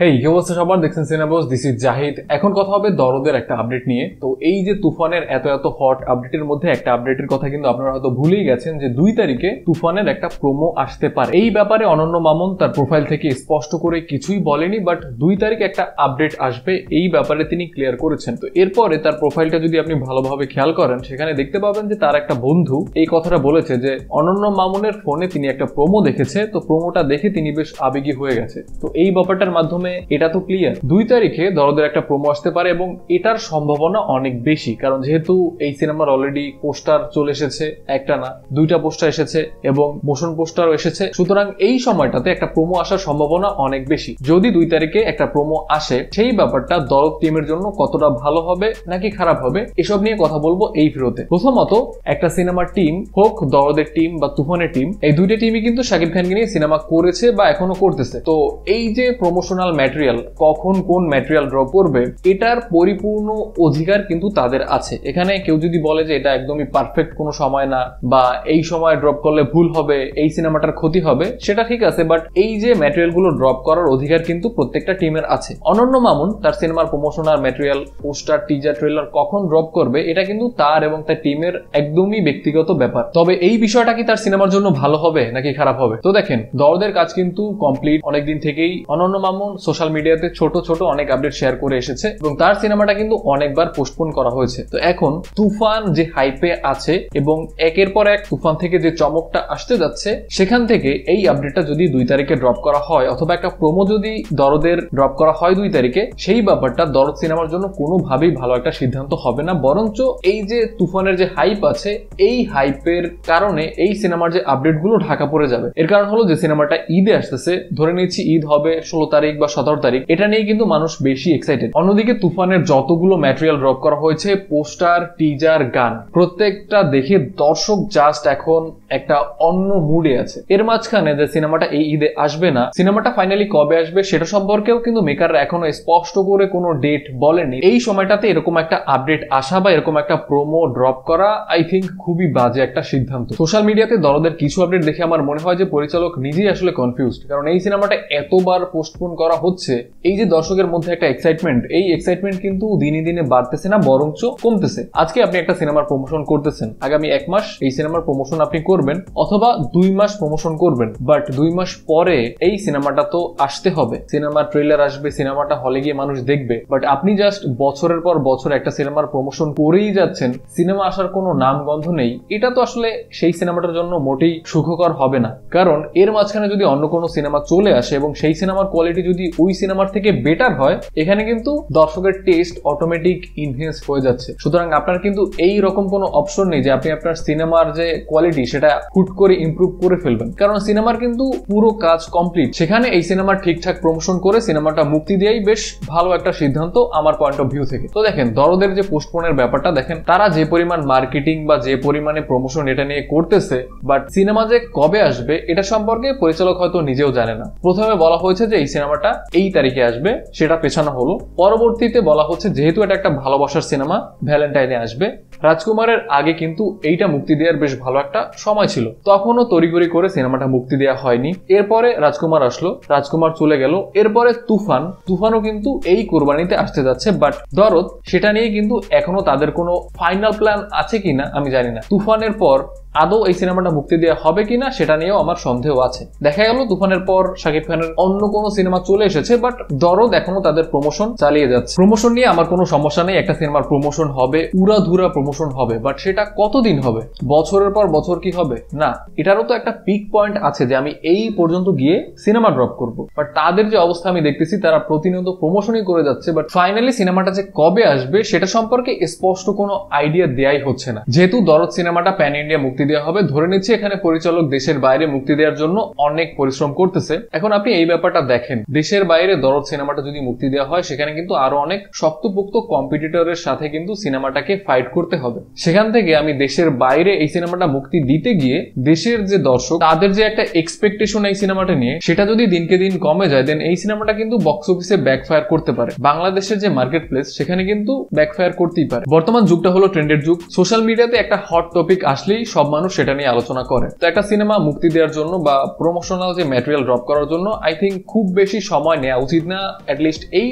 হেই কি অবস্থা সবার দেখছেন সিনেবোস দিস ইজ জাহিদ এখন কথা হবে দরদের একটা আপডেট নিয়ে তো এই যে তুফানের এত এত হট আপডেটের মধ্যে একটা আপডেটের কথা কিন্তু আপনারা হয়তো ভুলেই গেছেন যে দুই তারিখে তুফানের একটা প্রোমো আসতে পারে এই ব্যাপারে অনন্য মামুন তার প্রোফাইল থেকে স্পষ্ট করে কিছুই বলেনি বাট দুই তারিখে একটা আপডেট আসবে এই ব্যাপারে তিনি ক্লিয়ার করেছেন তো এরপরে তার প্রোফাইলটা যদি আপনি ভালোভাবে খেয়াল করেন সেখানে দেখতে পাবেন যে তার একটা বন্ধু এই কথাটা বলেছে যে অনন্য মামুনের ফোনে তিনি একটা প্রোমো দেখেছে তো প্রোমোটা দেখে তিনি বেশ আবেগী হয়ে গেছে তো এই ব্যাপারটার মাধ্যমে মাধ্যমে এটা তো ক্লিয়ার দুই তারিখে দরদের একটা প্রোমো আসতে পারে এবং এটার সম্ভাবনা অনেক বেশি কারণ যেহেতু এই সিনেমার অলরেডি পোস্টার চলে এসেছে একটা না দুইটা পোস্টার এসেছে এবং মোশন পোস্টারও এসেছে সুতরাং এই সময়টাতে একটা প্রোমো আসার সম্ভাবনা অনেক বেশি যদি দুই তারিখে একটা প্রোমো আসে সেই ব্যাপারটা দরদ টিমের জন্য কতটা ভালো হবে নাকি খারাপ হবে এসব নিয়ে কথা বলবো এই ফিরোতে প্রথমত একটা সিনেমার টিম হোক দরদের টিম বা তুফানের টিম এই দুইটা টিমই কিন্তু শাকিব খানকে নিয়ে সিনেমা করেছে বা এখনো করতেছে তো এই যে প্রমোশনাল ম্যাটেরিয়াল কখন কোন ম্যাটেরিয়াল ড্র করবে এটার পরিপূর্ণ অধিকার কিন্তু তাদের আছে এখানে কেউ যদি বলে যে এটা একদমই পারফেক্ট কোনো সময় না বা এই সময় ড্রপ করলে ভুল হবে এই সিনেমাটার ক্ষতি হবে সেটা ঠিক আছে বাট এই যে ম্যাটেরিয়ালগুলো ড্রপ করার অধিকার কিন্তু প্রত্যেকটা টিমের আছে অনন্য মামুন তার সিনেমার প্রমোশন আর ম্যাটেরিয়াল পোস্টার টিজার ট্রেলার কখন ড্রপ করবে এটা কিন্তু তার এবং তার টিমের একদমই ব্যক্তিগত ব্যাপার তবে এই বিষয়টা কি তার সিনেমার জন্য ভালো হবে নাকি খারাপ হবে তো দেখেন দরদের কাজ কিন্তু কমপ্লিট অনেকদিন থেকেই অনন্য মামুন সোশ্যাল মিডিয়াতে ছোট ছোট অনেক আপডেট শেয়ার করে এসেছে এবং তার সিনেমাটা কিন্তু অনেকবার পোস্টপোন করা হয়েছে তো এখন তুফান যে হাইপে আছে এবং একের পর এক তুফান থেকে যে চমকটা আসতে যাচ্ছে সেখান থেকে এই আপডেটটা যদি দুই তারিখে ড্রপ করা হয় অথবা একটা প্রোমো যদি দরদের ড্রপ করা হয় দুই তারিখে সেই ব্যাপারটা দরদ সিনেমার জন্য কোনোভাবেই ভালো একটা সিদ্ধান্ত হবে না বরঞ্চ এই যে তুফানের যে হাইপ আছে এই হাইপের কারণে এই সিনেমার যে আপডেটগুলো ঢাকা পড়ে যাবে এর কারণ হলো যে সিনেমাটা ঈদে আসতেছে ধরে নিচ্ছি ঈদ হবে ষোলো তারিখ বা সতেরো তারিখ এটা নিয়ে কিন্তু মানুষ বেশি এক্সাইটেড অন্যদিকে তুফানের যতগুলো ম্যাটেরিয়াল ড্রপ করা হয়েছে পোস্টার টিজার গান প্রত্যেকটা দেখে দর্শক জাস্ট এখন একটা অন্য মুডে আছে এর মাঝখানে যে সিনেমাটা এই ঈদে আসবে না সিনেমাটা ফাইনালি কবে আসবে সেটা সম্পর্কেও কিন্তু মেকাররা এখনো স্পষ্ট করে কোনো ডেট বলেনি এই সময়টাতে এরকম একটা আপডেট আসা বা এরকম একটা প্রোমো ড্রপ করা আই থিঙ্ক খুবই বাজে একটা সিদ্ধান্ত সোশ্যাল মিডিয়াতে দলদের কিছু আপডেট দেখে আমার মনে হয় যে পরিচালক নিজেই আসলে কনফিউজড কারণ এই সিনেমাটা এতবার পোস্টপোন করা হচ্ছে এই যে দর্শকের মধ্যে একটা এক্সাইটমেন্ট এই এক্সাইটমেন্ট কিন্তু দিনে দিনে বাড়তেছে না বরঞ্চ কমতেছে আজকে আপনি একটা সিনেমার প্রমোশন করতেছেন আগামী এক মাস এই সিনেমার প্রমোশন আপনি করবেন অথবা দুই মাস প্রমোশন করবেন বাট দুই মাস পরে এই সিনেমাটা তো আসতে হবে সিনেমার ট্রেলার আসবে সিনেমাটা হলে গিয়ে মানুষ দেখবে বাট আপনি জাস্ট বছরের পর বছর একটা সিনেমার প্রমোশন করেই যাচ্ছেন সিনেমা আসার কোনো নাম গন্ধ নেই এটা তো আসলে সেই সিনেমাটার জন্য মোটেই সুখকর হবে না কারণ এর মাঝখানে যদি অন্য কোনো সিনেমা চলে আসে এবং সেই সিনেমার কোয়ালিটি যদি ওই সিনেমার থেকে বেটার হয় এখানে কিন্তু দর্শকের টেস্ট অটোমেটিক ইনহেন্স হয়ে যাচ্ছে সুতরাং আপনার কিন্তু এই রকম কোনো অপশন নেই যে আপনি আপনার সিনেমার যে কোয়ালিটি সেটা হুট করে ইম্প্রুভ করে ফেলবেন কারণ সিনেমার কিন্তু পুরো কাজ কমপ্লিট সেখানে এই সিনেমা ঠিকঠাক প্রমোশন করে সিনেমাটা মুক্তি দিয়েই বেশ ভালো একটা সিদ্ধান্ত আমার পয়েন্ট অফ ভিউ থেকে তো দেখেন দরদের যে পোস্টপোনের ব্যাপারটা দেখেন তারা যে পরিমাণ মার্কেটিং বা যে পরিমাণে প্রমোশন এটা নিয়ে করতেছে বাট সিনেমা যে কবে আসবে এটা সম্পর্কে পরিচালক হয়তো নিজেও জানে না প্রথমে বলা হয়েছে যে এই সিনেমাটা এই তারিখে আসবে সেটা পেছানো হলো পরবর্তীতে বলা হচ্ছে যেহেতু এটা একটা ভালোবাসার সিনেমা ভ্যালেন্টাইনে আসবে রাজকুমারের আগে কিন্তু এইটা মুক্তি দেওয়ার বেশ ভালো একটা সময় ছিল তখনও তড়িগড়ি করে সিনেমাটা মুক্তি দেওয়া হয়নি এরপরে রাজকুমার আসলো রাজকুমার চলে গেল এরপরে তুফান তুফানও কিন্তু এই কোরবানিতে আসতে যাচ্ছে বাট দরদ সেটা নিয়ে কিন্তু এখনো তাদের কোনো ফাইনাল প্ল্যান আছে কিনা আমি জানি না তুফানের পর আদৌ এই সিনেমাটা মুক্তি দেওয়া হবে কিনা সেটা নিয়েও আমার সন্দেহ আছে দেখা গেল তুফানের পর শাকিব খানের অন্য কোনো সিনেমা চলে এসেছে বাট দরদ এখনো তাদের প্রমোশন চালিয়ে যাচ্ছে প্রমোশন নিয়ে আমার কোনো সমস্যা নেই একটা সিনেমার প্রমোশন হবে উড়াধুরা প্রমোশন হবে বাট সেটা কতদিন হবে বছরের পর বছর কি হবে না এটারও তো একটা পিক পয়েন্ট আছে যে আমি এই পর্যন্ত গিয়ে সিনেমা ড্রপ করব বাট তাদের যে অবস্থা আমি দেখতেছি তারা প্রতিনিয়ত প্রমোশনই করে যাচ্ছে বাট ফাইনালি সিনেমাটা যে কবে আসবে সেটা সম্পর্কে স্পষ্ট কোনো আইডিয়া দেয়াই হচ্ছে না যেহেতু দরদ সিনেমাটা প্যান ইন্ডিয়া মুক্তি মুক্তি দেওয়া হবে ধরে নিচ্ছি এখানে পরিচালক দেশের বাইরে মুক্তি দেওয়ার জন্য অনেক পরিশ্রম করতেছে এখন আপনি এই ব্যাপারটা দেখেন দেশের বাইরে দরদ সিনেমাটা যদি মুক্তি দেওয়া হয় সেখানে কিন্তু আরো অনেক শক্তপোক্ত কম্পিটিটরের সাথে কিন্তু সিনেমাটাকে ফাইট করতে হবে সেখান থেকে আমি দেশের বাইরে এই সিনেমাটা মুক্তি দিতে গিয়ে দেশের যে দর্শক তাদের যে একটা এক্সপেকটেশন এই সিনেমাটা নিয়ে সেটা যদি দিনকে দিন কমে যায় দেন এই সিনেমাটা কিন্তু বক্স অফিসে ব্যাকফায়ার করতে পারে বাংলাদেশের যে মার্কেট প্লেস সেখানে কিন্তু ব্যাকফায়ার করতেই পারে বর্তমান যুগটা হলো ট্রেন্ডের যুগ সোশ্যাল মিডিয়াতে একটা হট টপিক আসলেই সব মানুষ সেটা নিয়ে আলোচনা করে তো একটা সিনেমা মুক্তি দেওয়ার জন্য বা প্রমোশনাল যে ম্যাটেরিয়াল ড্রপ করার জন্য আই থিঙ্ক খুব বেশি সময় নেওয়া উচিত না অ্যাটলিস্ট এই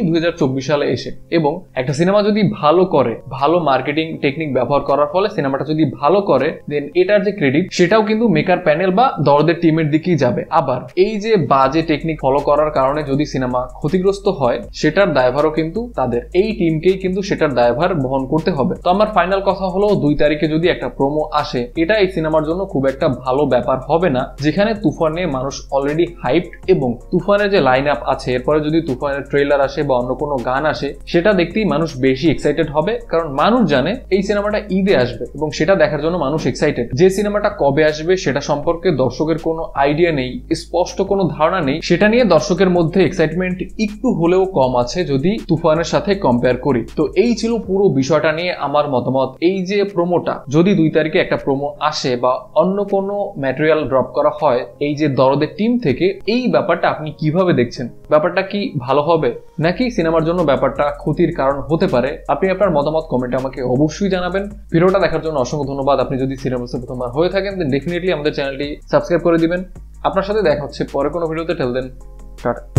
দুই সালে এসে এবং একটা সিনেমা যদি ভালো করে ভালো মার্কেটিং টেকনিক ব্যবহার করার ফলে সিনেমাটা যদি ভালো করে দেন এটার যে ক্রেডিট সেটাও কিন্তু মেকার প্যানেল বা দরদের টিমের দিকেই যাবে আবার এই যে বাজে টেকনিক ফলো করার কারণে যদি সিনেমা ক্ষতিগ্রস্ত হয় সেটার দায়ভারও কিন্তু তাদের এই টিমকেই কিন্তু সেটার দায়ভার বহন করতে হবে তো আমার ফাইনাল কথা হলো দুই তারিখে যদি একটা প্রোমো আসে এটা এই সিনেমার জন্য খুব একটা ভালো ব্যাপার হবে না যেখানে তুফান নিয়ে মানুষ অলরেডি হাইপড এবং তুফানের যে লাইন আপ আছে এরপরে যদি তুফানের ট্রেলার আসে বা অন্য কোনো গান আসে সেটা দেখতেই মানুষ বেশি এক্সাইটেড হবে কারণ মানুষ জানে এই সিনেমাটা ঈদে আসবে এবং সেটা দেখার জন্য মানুষ এক্সাইটেড যে সিনেমাটা কবে আসবে সেটা সম্পর্কে দর্শকের কোনো আইডিয়া নেই স্পষ্ট কোনো ধারণা নেই সেটা নিয়ে দর্শকের মধ্যে এক্সাইটমেন্ট একটু হলেও কম আছে যদি তুফানের সাথে কম্পেয়ার করি তো এই ছিল পুরো বিষয়টা নিয়ে আমার মতামত এই যে প্রোমোটা যদি দুই তারিখে একটা প্রোমো আসে আসে বা অন্য কোনো ম্যাটেরিয়াল ড্রপ করা হয় এই যে দরদের টিম থেকে এই ব্যাপারটা আপনি কিভাবে দেখছেন ব্যাপারটা কি ভালো হবে নাকি সিনেমার জন্য ব্যাপারটা ক্ষতির কারণ হতে পারে আপনি আপনার মতামত কমেন্টে আমাকে অবশ্যই জানাবেন ভিডিওটা দেখার জন্য অসংখ্য ধন্যবাদ আপনি যদি সিনেমা প্রথমবার হয়ে থাকেন দেন ডেফিনেটলি আমাদের চ্যানেলটি সাবস্ক্রাইব করে দিবেন আপনার সাথে দেখা হচ্ছে পরে কোনো ভিডিওতে ঠেল দেন টাটা